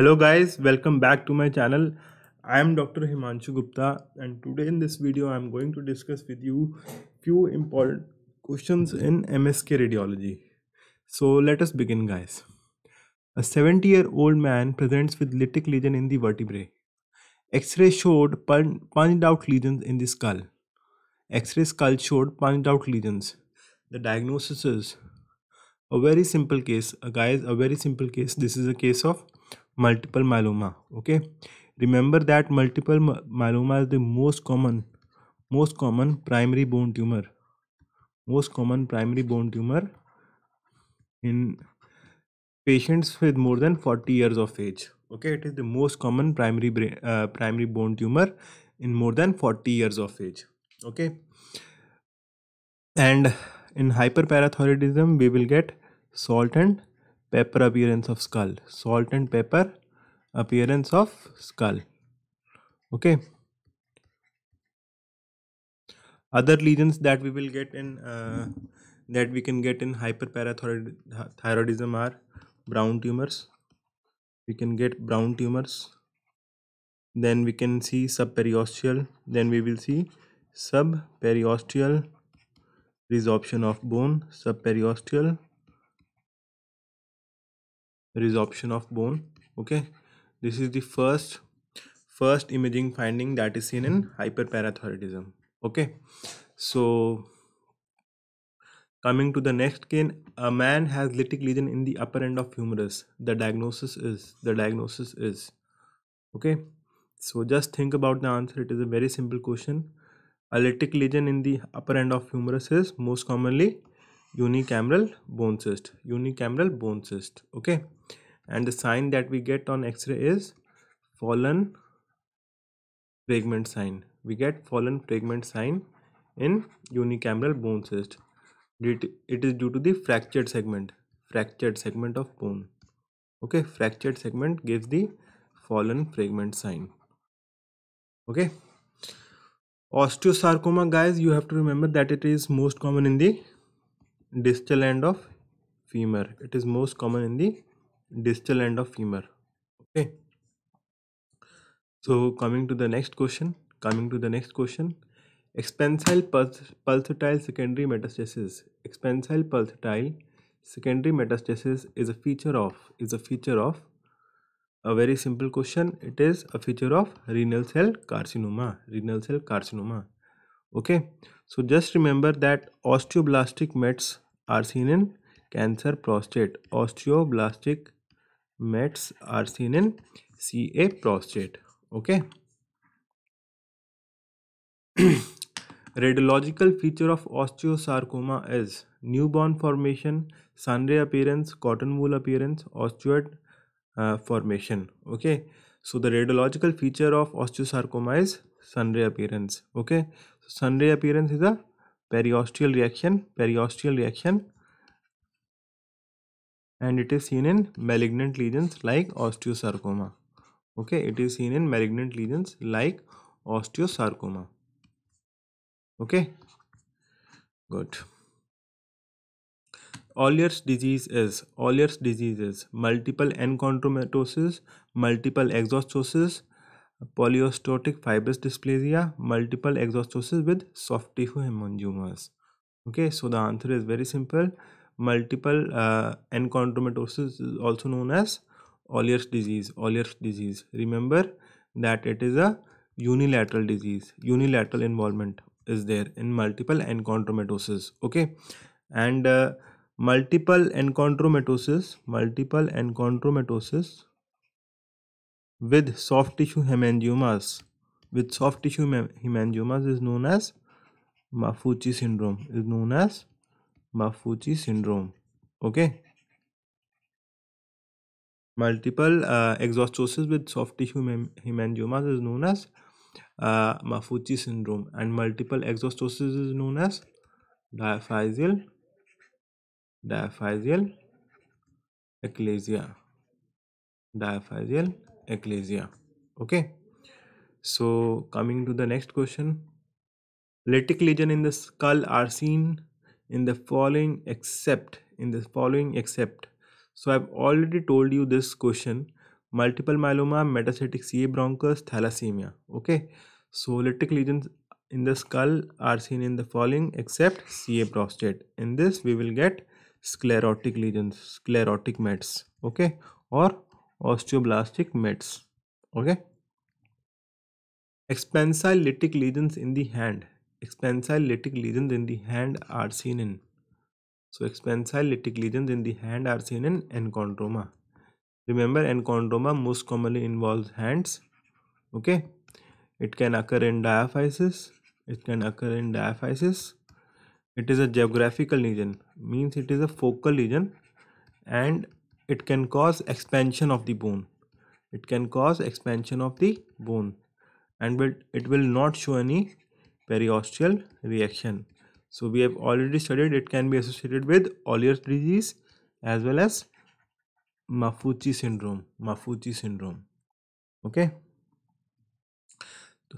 Hello guys, welcome back to my channel. I am Dr. Himanshu Gupta and today in this video I am going to discuss with you few important questions in MSK radiology. So let us begin guys. A 70 year old man presents with lytic lesion in the vertebrae. X-ray showed pun punched out lesions in the skull. X-ray skull showed punched out lesions. The diagnosis is a very simple case, guy uh, guys, a very simple case. This is a case of multiple myeloma okay remember that multiple myeloma is the most common most common primary bone tumor most common primary bone tumor in patients with more than 40 years of age okay it is the most common primary brain, uh, primary bone tumor in more than 40 years of age okay and in hyperparathyroidism we will get salt and pepper appearance of skull salt and pepper appearance of skull okay other lesions that we will get in uh, that we can get in hyperparathyroidism are brown tumors we can get brown tumors then we can see subperiosteal then we will see subperiosteal resorption of bone subperiosteal resorption of bone okay this is the first first imaging finding that is seen in hyperparathyroidism okay so coming to the next gain a man has lytic lesion in the upper end of humerus the diagnosis is the diagnosis is okay so just think about the answer it is a very simple question a lytic lesion in the upper end of humerus is most commonly unicameral bone cyst unicameral bone cyst okay and the sign that we get on x-ray is fallen fragment sign we get fallen fragment sign in unicameral bone cyst it, it is due to the fractured segment fractured segment of bone okay fractured segment gives the fallen fragment sign okay osteosarcoma guys you have to remember that it is most common in the distal end of femur it is most common in the distal end of femur okay so coming to the next question coming to the next question expensile pulsatile secondary metastasis expensile pulsatile secondary metastasis is a feature of is a feature of a very simple question it is a feature of renal cell carcinoma renal cell carcinoma okay so just remember that osteoblastic mets are seen in cancer prostate. Osteoblastic mets are seen in CA prostate. Okay. Radiological feature of osteosarcoma is newborn formation, sunray appearance, cotton wool appearance, osteoid uh, formation. Okay. So the radiological feature of osteosarcoma is sunray appearance. Okay. Sunday appearance is a periosteal reaction, periosteal reaction and it is seen in malignant lesions like osteosarcoma. Okay, it is seen in malignant lesions like osteosarcoma. Okay, good. Ollier's disease is Ollier's disease is multiple enchondromatosis, multiple exostosis, polyostotic fibrous dysplasia, multiple exostosis with soft tissue hemangiomas. Okay, so the answer is very simple. Multiple uh, enchondromatosis is also known as Ollier's disease. Ollier's disease. Remember that it is a unilateral disease. Unilateral involvement is there in multiple enchondromatosis. Okay, and uh, multiple enchondromatosis, multiple enchondromatosis with soft tissue hemangiomas with soft tissue hemangiomas is known as Mafuchi syndrome is known as Mafuchi syndrome okay multiple uh, exostosis with soft tissue hemangiomas is known as uh, Mafuchi syndrome and multiple exostosis is known as diaphyseal diaphyseal ecclesia diaphyseal ecclesia okay so coming to the next question lytic lesion in the skull are seen in the following except in the following except so i've already told you this question multiple myeloma metastatic ca bronchus thalassemia okay so lytic lesions in the skull are seen in the following except ca prostate in this we will get sclerotic lesions sclerotic mets okay or osteoblastic mets. Okay. Expansile lytic lesions in the hand. Expansile lytic lesions in the hand are seen in. So expansile lytic lesions in the hand are seen in enchondroma. Remember enchondroma most commonly involves hands. Okay. It can occur in diaphysis. It can occur in diaphysis. It is a geographical lesion means it is a focal lesion and it can cause expansion of the bone it can cause expansion of the bone and will, it will not show any periosteal reaction so we have already studied it can be associated with Ollier's disease as well as Mafuchi syndrome Mafuchi syndrome okay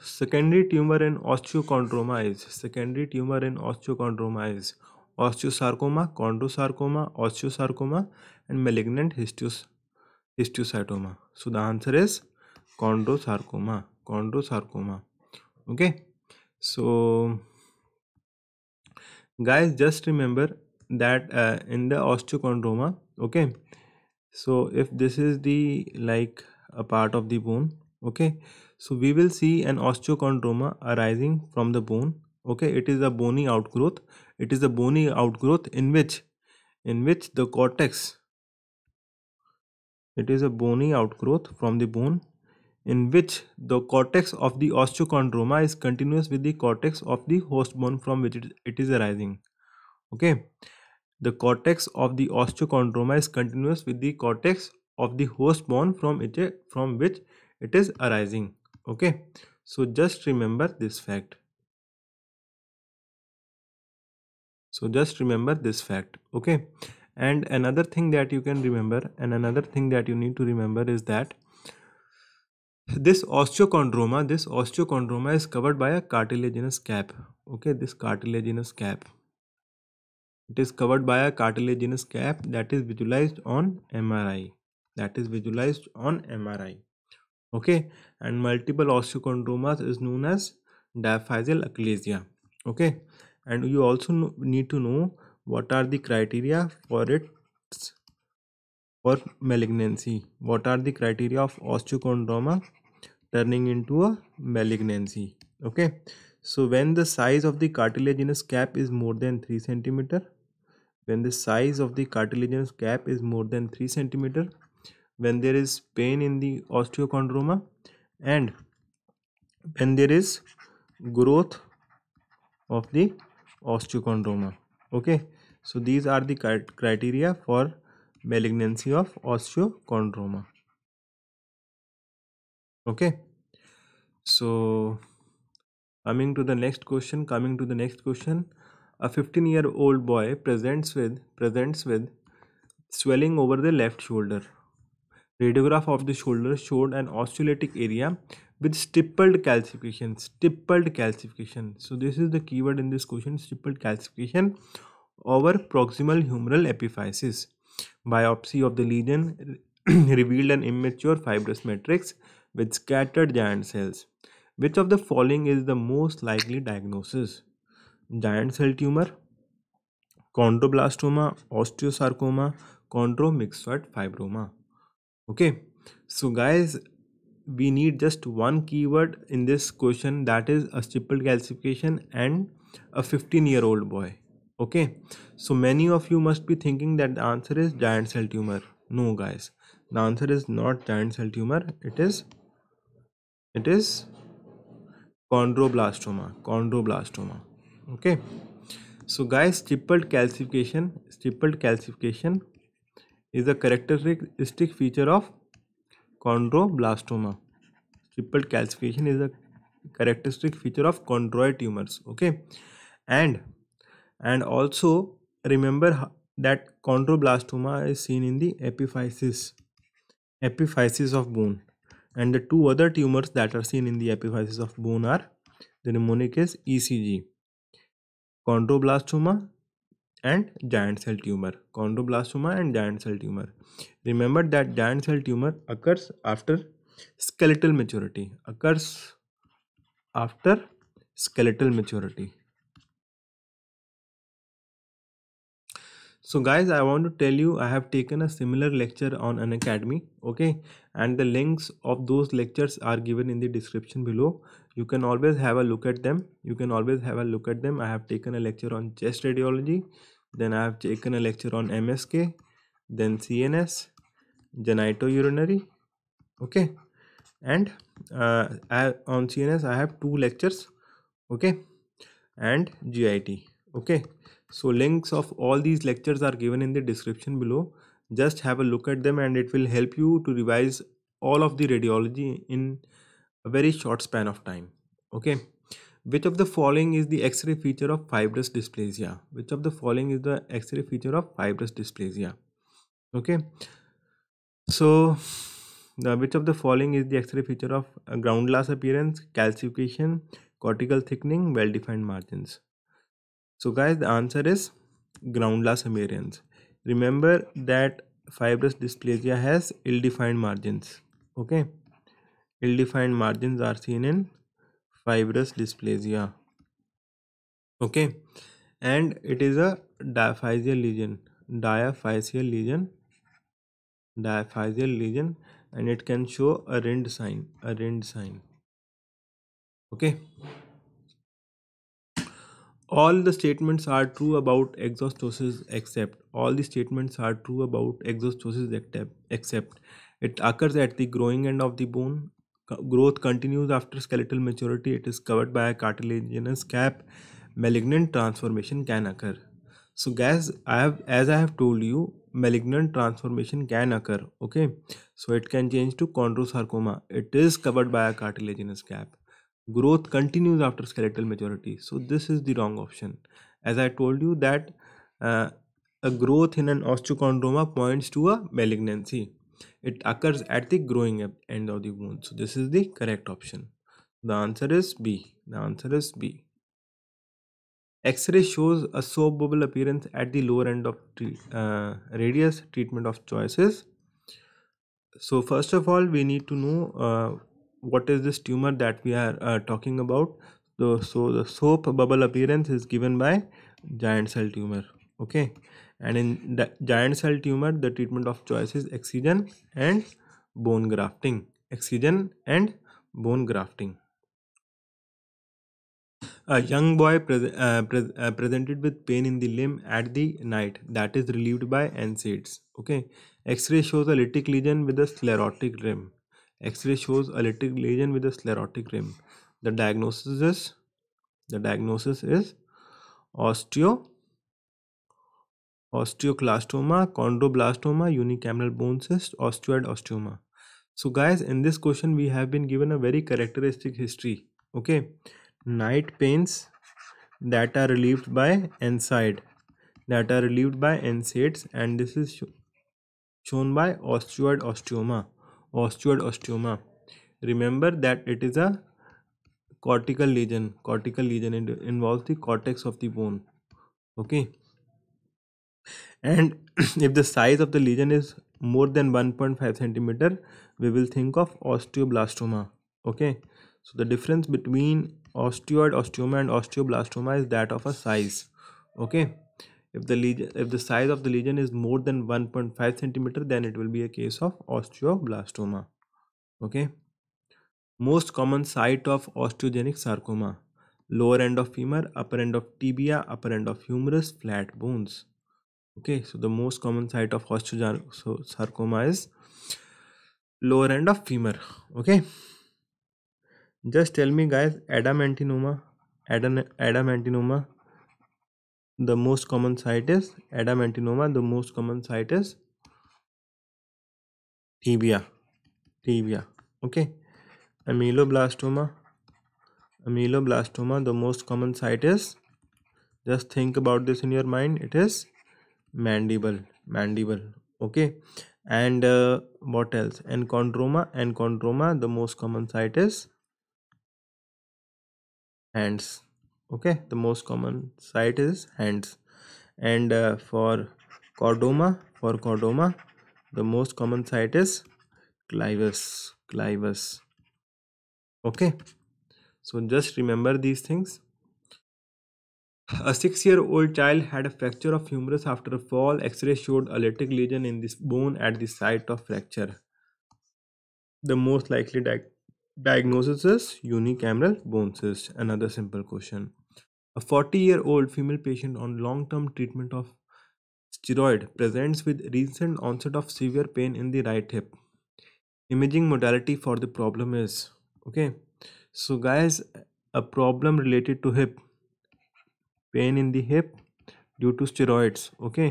secondary tumor in osteochondroma is secondary tumor in osteochondroma is osteosarcoma chondrosarcoma osteosarcoma and malignant histiocytoma so the answer is chondrosarcoma chondrosarcoma okay so guys just remember that uh, in the osteochondroma okay so if this is the like a part of the bone okay so we will see an osteochondroma arising from the bone okay it is a bony outgrowth it is a bony outgrowth in which in which the cortex it is a bony outgrowth from the bone in which the cortex of the osteochondroma is continuous with the cortex of the host bone from which it is arising. Okay. The cortex of the osteochondroma is continuous with the cortex of the host bone from, it, from which it is arising. Okay. So just remember this fact. So just remember this fact. Okay and another thing that you can remember and another thing that you need to remember is that this osteochondroma this osteochondroma is covered by a cartilaginous cap okay this cartilaginous cap it is covered by a cartilaginous cap that is visualized on mri that is visualized on mri okay and multiple osteochondromas is known as diaphyseal achalasia okay and you also need to know what are the criteria for its for malignancy what are the criteria of osteochondroma turning into a malignancy okay so when the size of the cartilaginous cap is more than 3 centimeter when the size of the cartilaginous cap is more than 3 centimeter when there is pain in the osteochondroma and when there is growth of the osteochondroma okay so these are the criteria for malignancy of osteochondroma okay so coming to the next question coming to the next question a 15 year old boy presents with presents with swelling over the left shoulder radiograph of the shoulder showed an osteolytic area with stippled calcification stippled calcification so this is the keyword in this question stippled calcification over proximal humeral epiphysis biopsy of the lesion revealed an immature fibrous matrix with scattered giant cells which of the following is the most likely diagnosis giant cell tumor chondroblastoma osteosarcoma chondromyxoid fibroma okay so guys we need just one keyword in this question that is a stippled calcification and a 15 year old boy okay so many of you must be thinking that the answer is giant cell tumor no guys the answer is not giant cell tumor it is it is chondroblastoma chondroblastoma okay so guys stippled calcification stippled calcification is a characteristic feature of chondroblastoma. Triple calcification is a characteristic feature of chondroid tumors. Okay, and and also remember that chondroblastoma is seen in the epiphysis, epiphysis of bone, and the two other tumors that are seen in the epiphysis of bone are the mnemonic is ECG, chondroblastoma and giant cell tumor, chondroblastoma and giant cell tumor. Remember that giant cell tumor occurs after skeletal maturity, occurs after skeletal maturity. So guys, I want to tell you I have taken a similar lecture on an academy, okay? And the links of those lectures are given in the description below you can always have a look at them you can always have a look at them i have taken a lecture on chest radiology then i have taken a lecture on msk then cns genitourinary okay and uh, on cns i have two lectures okay and git okay so links of all these lectures are given in the description below just have a look at them and it will help you to revise all of the radiology in a very short span of time okay which of the following is the x-ray feature of fibrous dysplasia which of the following is the x-ray feature of fibrous dysplasia okay so the which of the following is the x-ray feature of uh, ground glass appearance calcification cortical thickening well-defined margins so guys the answer is ground glass appearance remember that fibrous dysplasia has ill-defined margins okay ill-defined margins are seen in fibrous dysplasia okay and it is a diaphyseal lesion diaphyseal lesion diaphyseal lesion and it can show a rind sign a rind sign okay all the statements are true about exostosis except all the statements are true about exostosis except it occurs at the growing end of the bone growth continues after skeletal maturity, it is covered by a cartilaginous cap. Malignant transformation can occur. So, guys, I have as I have told you, malignant transformation can occur. Okay, so it can change to chondrosarcoma. It is covered by a cartilaginous cap. Growth continues after skeletal maturity. So, this is the wrong option. As I told you that uh, a growth in an osteochondroma points to a malignancy. It occurs at the growing end of the wound. So this is the correct option. The answer is B. The answer is B. X-ray shows a soap bubble appearance at the lower end of uh, radius. Treatment of choices. So first of all, we need to know uh, what is this tumor that we are uh, talking about. So, so the soap bubble appearance is given by giant cell tumor. Okay and in giant cell tumor the treatment of choice is excision and bone grafting excision and bone grafting a young boy pre uh, pre uh, presented with pain in the limb at the night that is relieved by NSAIDs. Okay. X-ray shows a lytic lesion with a sclerotic rim. X-ray shows a lytic lesion with a sclerotic rim. The diagnosis is the diagnosis is osteo osteoclastoma, chondroblastoma, unicameral bone cyst, osteoid osteoma. So guys, in this question, we have been given a very characteristic history. Okay, night pains that are relieved by NSAID, that are relieved by NSAIDs and this is shown by osteoid osteoma, osteoid osteoma. Remember that it is a cortical lesion, cortical lesion, it involves the cortex of the bone. Okay and if the size of the lesion is more than 1.5 centimeter we will think of osteoblastoma okay so the difference between osteoid osteoma and osteoblastoma is that of a size okay if the lesion if the size of the lesion is more than 1.5 centimeter then it will be a case of osteoblastoma okay most common site of osteogenic sarcoma lower end of femur upper end of tibia upper end of humerus flat bones okay so the most common site of osteosarcoma is lower end of femur okay just tell me guys adamantinoma adam, adamantinoma the most common site is adamantinoma the most common site is tibia tibia okay ameloblastoma ameloblastoma the most common site is just think about this in your mind it is mandible mandible okay and uh, what else and chondroma and chondroma the most common site is hands okay the most common site is hands and uh, for chordoma for chordoma the most common site is clivus clivus okay so just remember these things a six-year-old child had a fracture of humerus after a fall. X-ray showed a lateral lesion in this bone at the site of fracture. The most likely di diagnosis is unicameral bone cyst. Another simple question. A 40-year-old female patient on long-term treatment of steroid presents with recent onset of severe pain in the right hip. Imaging modality for the problem is okay. So guys, a problem related to hip pain in the hip due to steroids okay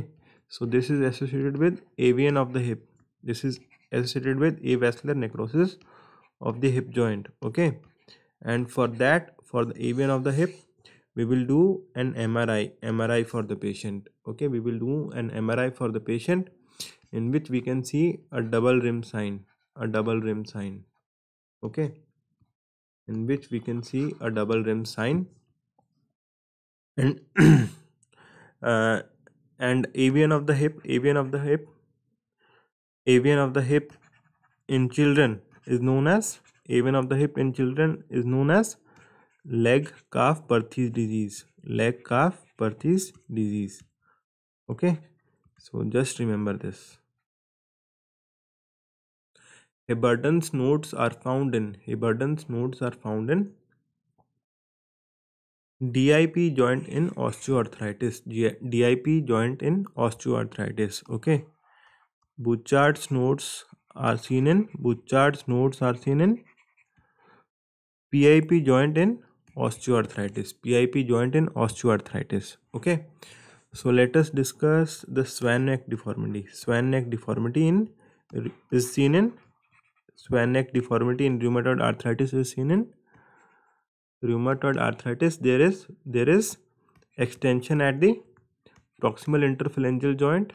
so this is associated with avian of the hip this is associated with avascular necrosis of the hip joint okay and for that for the avian of the hip we will do an mri mri for the patient okay we will do an mri for the patient in which we can see a double rim sign a double rim sign okay in which we can see a double rim sign and uh, and avian of the hip avian of the hip avian of the hip in children is known as avian of the hip in children is known as leg calf perthes disease leg calf perthes disease okay so just remember this Hibberton's nodes are found in Hibberton's nodes are found in D I P joint in osteoarthritis D I P joint in osteoarthritis okay Bouchard's nodes are seen in Bouchard's nodes are seen in P I P joint in osteoarthritis P I P joint in arthritis okay so let's discuss the swan neck deformity swan neck deformity in is seen in swan neck deformity in rheumatoid arthritis is seen in rheumatoid arthritis there is there is extension at the proximal interphalangeal joint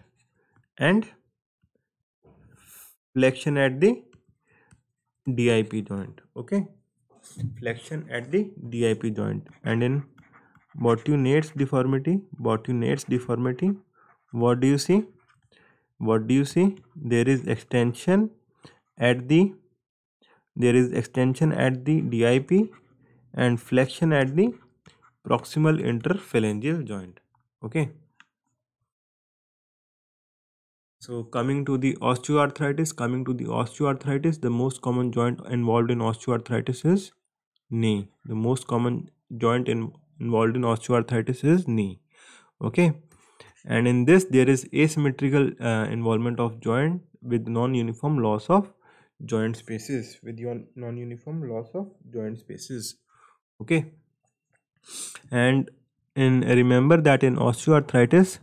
and flexion at the dip joint okay flexion at the dip joint and in botulates deformity botulates deformity what do you see what do you see there is extension at the there is extension at the dip and flexion at the proximal interphalangeal joint okay so coming to the osteoarthritis coming to the osteoarthritis the most common joint involved in osteoarthritis is knee the most common joint in, involved in osteoarthritis is knee okay and in this there is asymmetrical uh, involvement of joint with non-uniform loss of joint spaces with your non-uniform loss of joint spaces okay and in remember that in osteoarthritis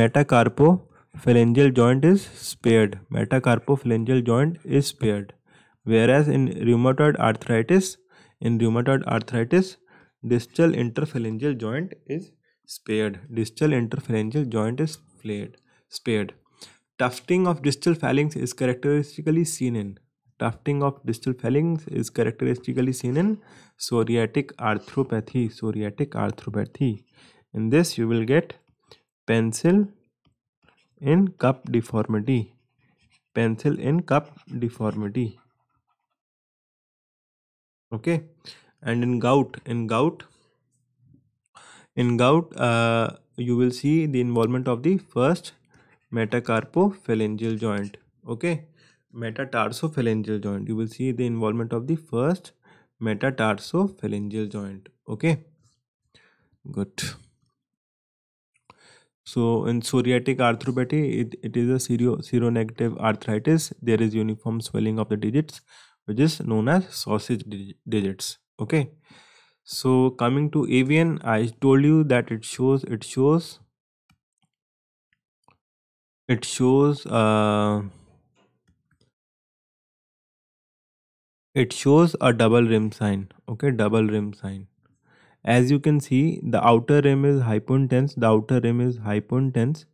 metacarpophalangeal joint is spared metacarpophalangeal joint is spared whereas in rheumatoid arthritis in rheumatoid arthritis distal interphalangeal joint is spared distal interphalangeal joint is flared spared tufting of distal phalanx is characteristically seen in Tufting of distal phalanx is characteristically seen in psoriatic arthropathy. Psoriatic arthropathy. In this, you will get pencil in cup deformity. Pencil in cup deformity. Okay, and in gout, in gout, in gout, uh, you will see the involvement of the first metacarpophalangeal joint. Okay metatarsophalangeal joint you will see the involvement of the first metatarsophalangeal joint okay good so in psoriatic arthropathy it, it is a sero, seronegative arthritis there is uniform swelling of the digits which is known as sausage digits okay so coming to avian i told you that it shows it shows it shows uh it shows a double rim sign okay double rim sign as you can see the outer rim is hypotense the outer rim is hypotense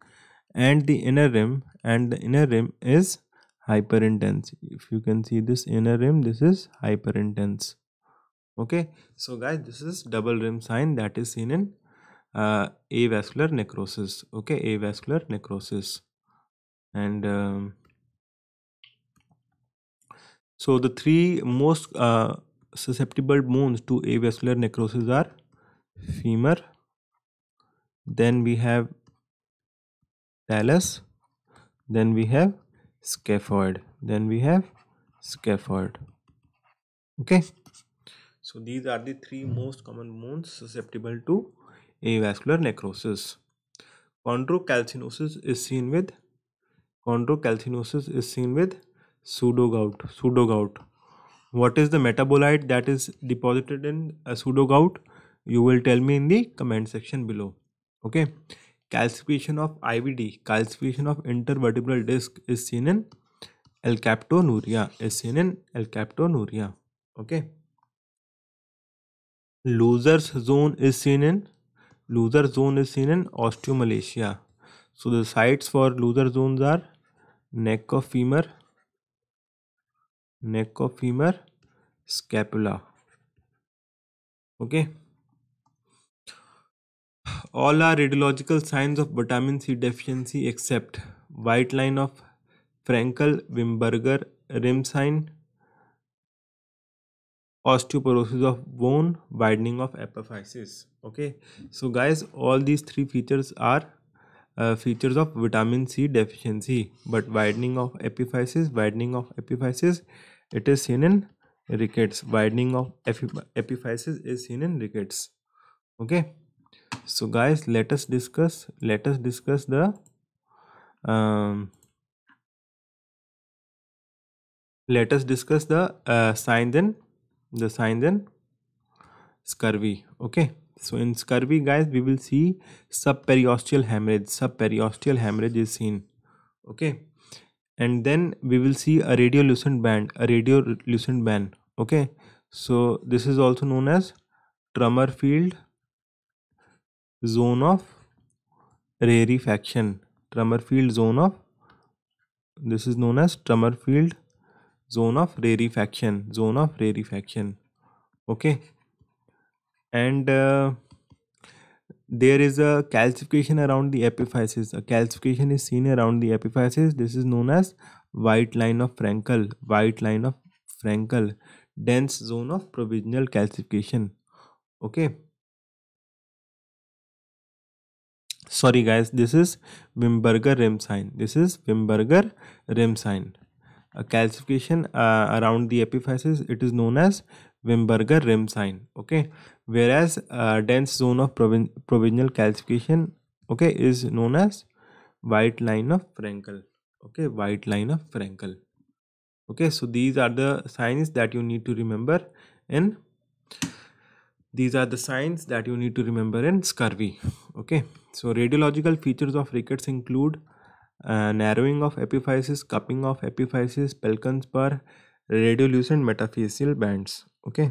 and the inner rim and the inner rim is hyperintense if you can see this inner rim this is hyperintense okay so guys this is double rim sign that is seen in uh, avascular necrosis okay avascular necrosis and um, so the three most uh, susceptible bones to avascular necrosis are femur, then we have talus, then we have scaphoid, then we have scaphoid. Okay. So these are the three most common bones susceptible to avascular necrosis. Chondrocalcinosis is seen with chondrocalcinosis is seen with pseudogout pseudogout what is the metabolite that is deposited in a pseudogout you will tell me in the comment section below okay calcification of ivd calcification of intervertebral disc is seen in captonuria is seen in captonuria okay losers zone is seen in loser zone is seen in osteomalacia so the sites for loser zones are neck of femur neck of femur, scapula okay all are radiological signs of vitamin c deficiency except white line of frankel wimberger rim sign osteoporosis of bone widening of epiphysis okay so guys all these three features are uh, features of vitamin c deficiency but widening of epiphysis widening of epiphysis it is seen in rickets. Widening of epiphysis is seen in rickets. Okay. So guys, let us discuss. Let us discuss the um, let us discuss the uh, sign then the sign then scurvy okay so in scurvy guys we will see subperiosteal hemorrhage subperiosteal hemorrhage is seen okay and then we will see a radiolucent band a radiolucent band okay so this is also known as tremor field zone of rarefaction tremor field zone of this is known as tremor field zone of rarefaction zone of rarefaction okay and uh, there is a calcification around the epiphysis a calcification is seen around the epiphysis this is known as white line of frankel white line of frankel dense zone of provisional calcification okay sorry guys this is wimberger rim sign this is wimberger rim sign a calcification uh, around the epiphysis it is known as Wimberger sign, Okay, whereas uh, dense zone of provin provisional calcification okay is known as white line of Frankel. Okay, white line of Frankel. Okay, so these are the signs that you need to remember in these are the signs that you need to remember in scurvy. Okay, so radiological features of rickets include uh, narrowing of epiphysis, cupping of epiphysis, pelican spur, radiolucent metaphyseal bands okay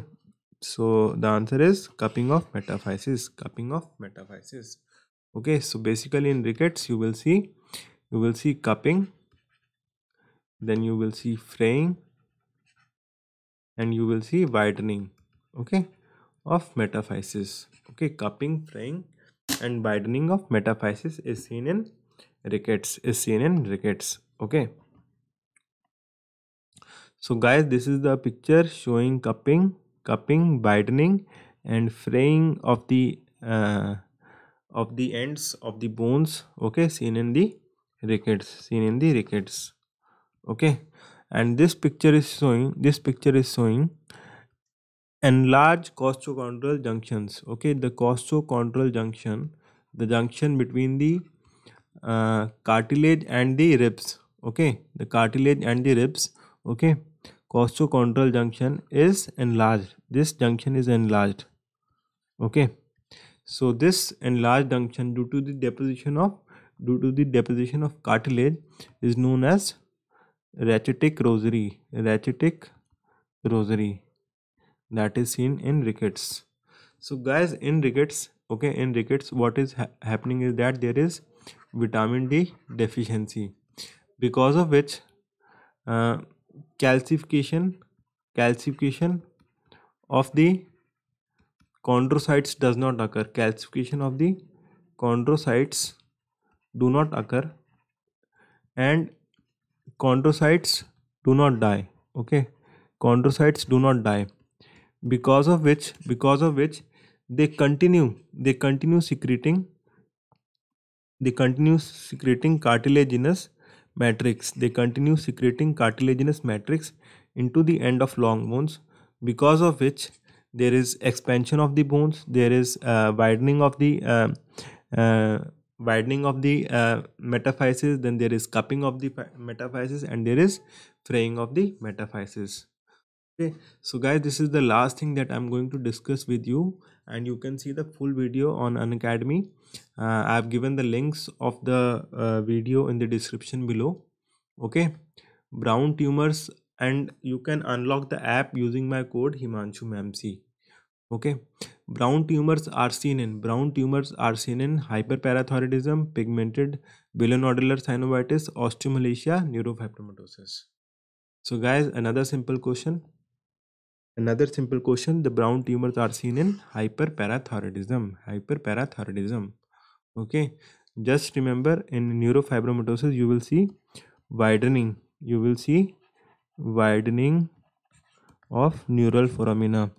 so the answer is cupping of metaphysis. cupping of metaphysis. okay so basically in rickets you will see you will see cupping then you will see fraying and you will see widening okay of metaphysis. okay cupping fraying and widening of metaphysis is seen in rickets is seen in rickets okay so guys this is the picture showing cupping cupping widening and fraying of the uh, of the ends of the bones okay seen in the rickets seen in the rickets okay and this picture is showing this picture is showing enlarged costochondral junctions okay the costochondral junction the junction between the uh, cartilage and the ribs okay the cartilage and the ribs okay costochondral junction is enlarged this junction is enlarged okay so this enlarged junction due to the deposition of due to the deposition of cartilage is known as rachitic rosary rachitic rosary that is seen in rickets so guys in rickets okay in rickets what is ha happening is that there is vitamin d deficiency because of which uh, calcification calcification of the chondrocytes does not occur calcification of the chondrocytes do not occur and chondrocytes do not die okay chondrocytes do not die because of which because of which they continue they continue secreting they continue secreting cartilaginous matrix. They continue secreting cartilaginous matrix into the end of long bones because of which there is expansion of the bones, there is uh, widening of the uh, uh, widening of the uh, metaphysis, then there is cupping of the metaphysis and there is fraying of the metaphysis okay so guys this is the last thing that i'm going to discuss with you and you can see the full video on An uh, i've given the links of the uh, video in the description below okay brown tumors and you can unlock the app using my code himanshu mamc okay brown tumors are seen in brown tumors are seen in hyperparathyroidism pigmented bilinodular synovitis osteomalacia neurofibromatosis so guys another simple question Another simple question, the brown tumors are seen in hyperparathyroidism, hyperparathyroidism. Okay, just remember in neurofibromatosis, you will see widening, you will see widening of neural foramina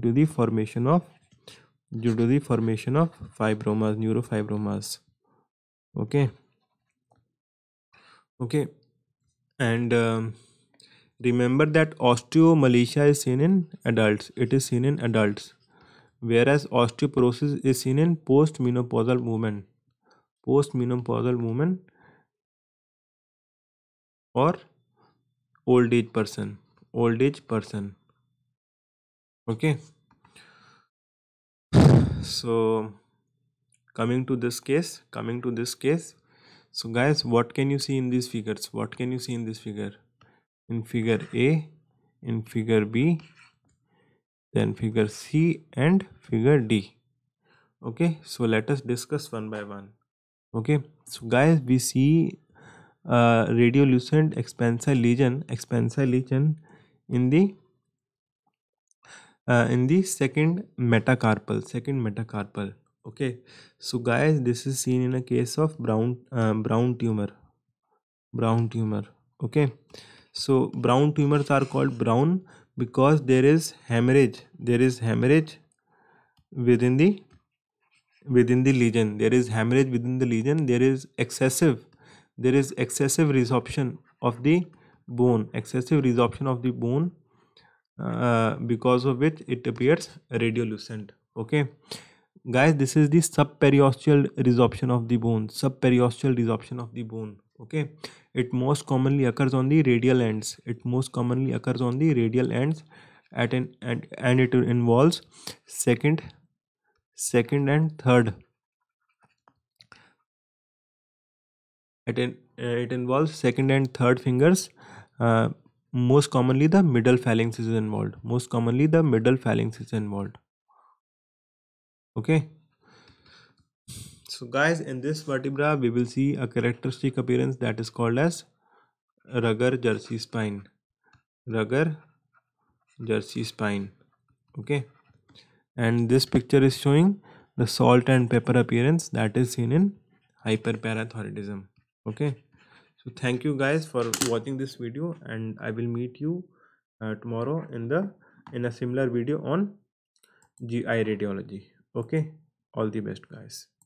due to the formation of due to the formation of fibromas neurofibromas okay okay and um, Remember that osteomalacia is seen in adults. It is seen in adults. Whereas osteoporosis is seen in postmenopausal women. Postmenopausal women or old age person. Old age person. Okay. So coming to this case, coming to this case. So guys, what can you see in these figures? What can you see in this figure? in figure A, in figure B, then figure C and figure D. Okay, so let us discuss one by one. Okay, so guys, we see a uh, radiolucent expansile lesion, expansile lesion in the uh, in the second metacarpal, second metacarpal. Okay, so guys, this is seen in a case of brown uh, brown tumor, brown tumor. Okay so brown tumors are called brown because there is hemorrhage there is hemorrhage within the within the lesion there is hemorrhage within the lesion there is excessive there is excessive resorption of the bone excessive resorption of the bone uh, because of which it appears radiolucent okay guys this is the subperiosteal resorption of the bone subperiosteal resorption of the bone okay it most commonly occurs on the radial ends it most commonly occurs on the radial ends at an and and it involves second second and third it, in, uh, it involves second and third fingers uh, most commonly the middle phalanx is involved most commonly the middle phalanx is involved okay so guys in this vertebra we will see a characteristic appearance that is called as rugger jersey spine rugger jersey spine okay and this picture is showing the salt and pepper appearance that is seen in hyperparathyroidism okay so thank you guys for watching this video and i will meet you uh, tomorrow in the in a similar video on GI radiology okay all the best guys